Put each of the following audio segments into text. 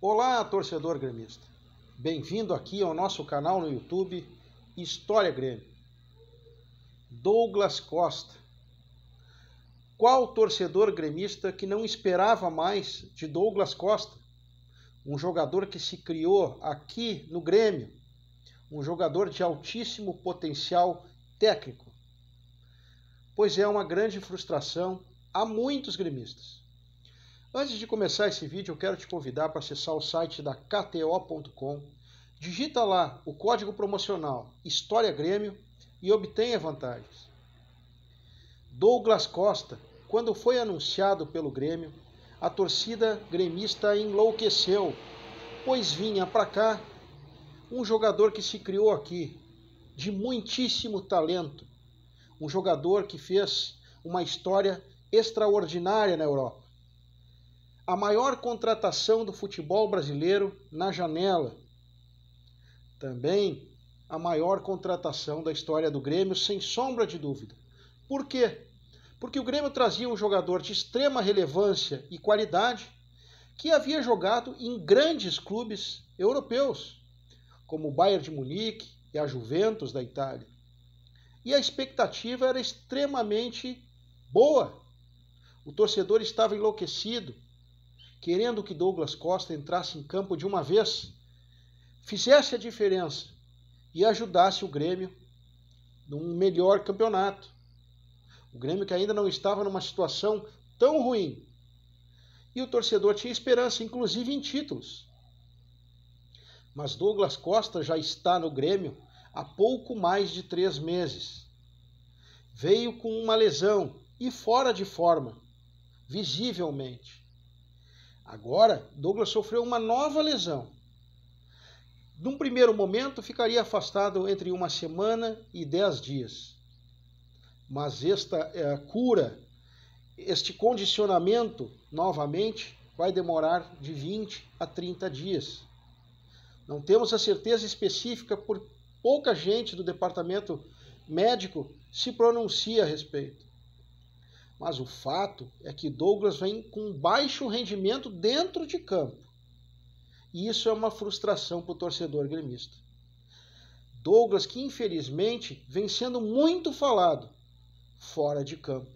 Olá, torcedor gremista. Bem-vindo aqui ao nosso canal no YouTube História Grêmio. Douglas Costa. Qual torcedor gremista que não esperava mais de Douglas Costa? Um jogador que se criou aqui no Grêmio, um jogador de altíssimo potencial técnico. Pois é uma grande frustração a muitos gremistas. Antes de começar esse vídeo, eu quero te convidar para acessar o site da KTO.com. Digita lá o código promocional História Grêmio e obtenha vantagens. Douglas Costa, quando foi anunciado pelo Grêmio, a torcida gremista enlouqueceu, pois vinha para cá um jogador que se criou aqui, de muitíssimo talento, um jogador que fez uma história extraordinária na Europa a maior contratação do futebol brasileiro na janela. Também a maior contratação da história do Grêmio, sem sombra de dúvida. Por quê? Porque o Grêmio trazia um jogador de extrema relevância e qualidade que havia jogado em grandes clubes europeus, como o Bayern de Munique e a Juventus da Itália. E a expectativa era extremamente boa. O torcedor estava enlouquecido, querendo que Douglas Costa entrasse em campo de uma vez, fizesse a diferença e ajudasse o Grêmio num melhor campeonato. O Grêmio que ainda não estava numa situação tão ruim. E o torcedor tinha esperança, inclusive em títulos. Mas Douglas Costa já está no Grêmio há pouco mais de três meses. Veio com uma lesão e fora de forma, visivelmente. Agora, Douglas sofreu uma nova lesão. Num primeiro momento, ficaria afastado entre uma semana e dez dias. Mas esta é, cura, este condicionamento, novamente, vai demorar de 20 a 30 dias. Não temos a certeza específica, por pouca gente do departamento médico se pronuncia a respeito. Mas o fato é que Douglas vem com baixo rendimento dentro de campo. E isso é uma frustração para o torcedor gremista. Douglas, que infelizmente vem sendo muito falado fora de campo.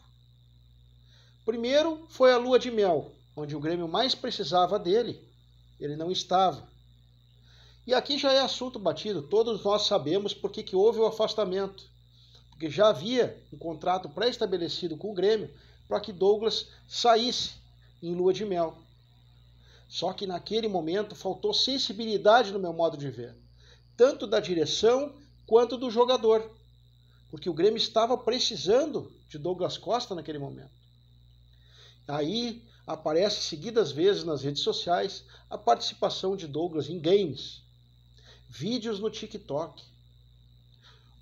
Primeiro foi a lua de mel, onde o Grêmio mais precisava dele. Ele não estava. E aqui já é assunto batido, todos nós sabemos por que houve o afastamento porque já havia um contrato pré-estabelecido com o Grêmio para que Douglas saísse em lua de mel. Só que naquele momento faltou sensibilidade no meu modo de ver, tanto da direção quanto do jogador, porque o Grêmio estava precisando de Douglas Costa naquele momento. Aí aparece seguidas vezes nas redes sociais a participação de Douglas em games, vídeos no TikTok.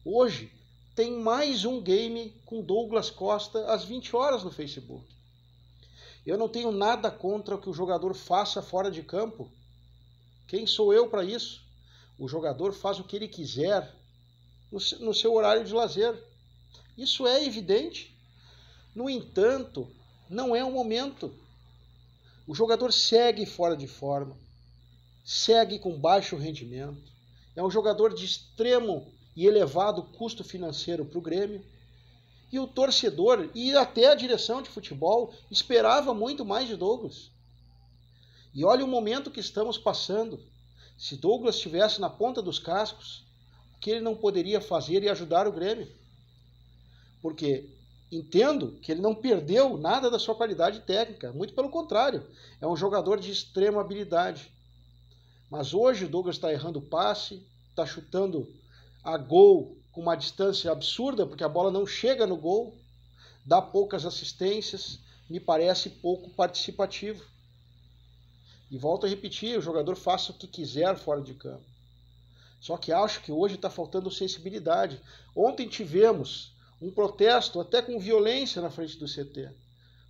Hoje tem mais um game com Douglas Costa às 20 horas no Facebook. Eu não tenho nada contra o que o jogador faça fora de campo. Quem sou eu para isso? O jogador faz o que ele quiser no seu horário de lazer. Isso é evidente. No entanto, não é o momento. O jogador segue fora de forma, segue com baixo rendimento. É um jogador de extremo e elevado custo financeiro para o Grêmio. E o torcedor e até a direção de futebol esperava muito mais de Douglas. E olha o momento que estamos passando. Se Douglas estivesse na ponta dos cascos, o que ele não poderia fazer e ajudar o Grêmio? Porque entendo que ele não perdeu nada da sua qualidade técnica, muito pelo contrário, é um jogador de extrema habilidade. Mas hoje o Douglas está errando passe, está chutando a gol com uma distância absurda, porque a bola não chega no gol, dá poucas assistências, me parece pouco participativo. E volto a repetir, o jogador faça o que quiser fora de campo. Só que acho que hoje está faltando sensibilidade. Ontem tivemos um protesto, até com violência, na frente do CT,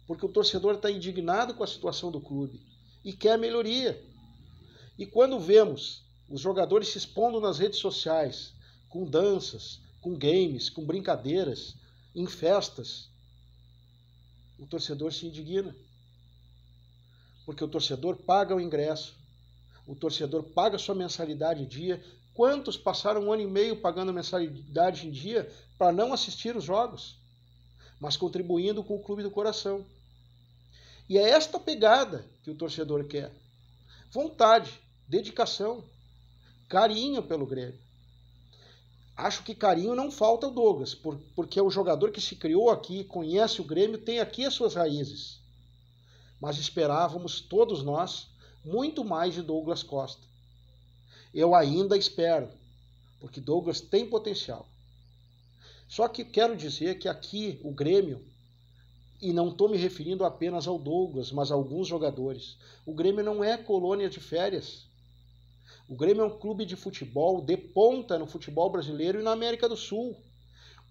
porque o torcedor está indignado com a situação do clube e quer melhoria. E quando vemos os jogadores se expondo nas redes sociais, com danças, com games, com brincadeiras, em festas, o torcedor se indigna. Porque o torcedor paga o ingresso, o torcedor paga sua mensalidade em dia. Quantos passaram um ano e meio pagando mensalidade em dia para não assistir os jogos, mas contribuindo com o clube do coração? E é esta pegada que o torcedor quer: vontade, dedicação, carinho pelo Grêmio. Acho que carinho não falta ao Douglas, por, porque é o jogador que se criou aqui, conhece o Grêmio, tem aqui as suas raízes. Mas esperávamos, todos nós, muito mais de Douglas Costa. Eu ainda espero, porque Douglas tem potencial. Só que quero dizer que aqui o Grêmio, e não estou me referindo apenas ao Douglas, mas a alguns jogadores, o Grêmio não é colônia de férias. O Grêmio é um clube de futebol de ponta no futebol brasileiro e na América do Sul.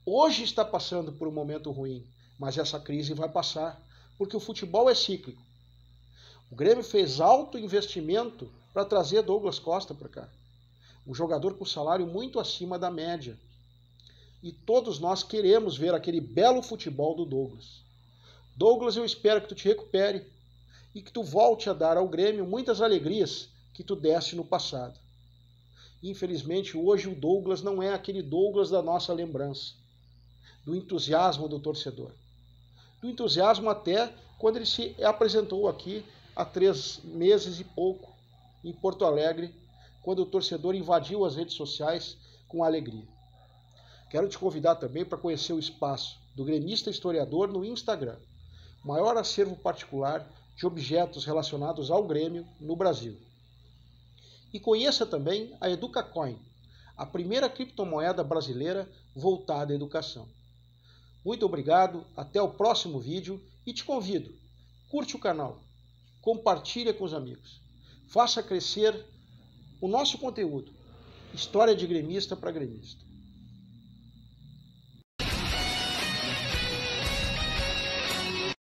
Hoje está passando por um momento ruim, mas essa crise vai passar, porque o futebol é cíclico. O Grêmio fez alto investimento para trazer Douglas Costa para cá. Um jogador com salário muito acima da média. E todos nós queremos ver aquele belo futebol do Douglas. Douglas, eu espero que tu te recupere e que tu volte a dar ao Grêmio muitas alegrias que tu deste no passado. Infelizmente, hoje o Douglas não é aquele Douglas da nossa lembrança, do entusiasmo do torcedor. Do entusiasmo até quando ele se apresentou aqui há três meses e pouco, em Porto Alegre, quando o torcedor invadiu as redes sociais com alegria. Quero te convidar também para conhecer o espaço do Gremista Historiador no Instagram, maior acervo particular de objetos relacionados ao Grêmio no Brasil. E conheça também a EducaCoin, a primeira criptomoeda brasileira voltada à educação. Muito obrigado, até o próximo vídeo e te convido, curte o canal, compartilha com os amigos, faça crescer o nosso conteúdo, história de gremista para gremista.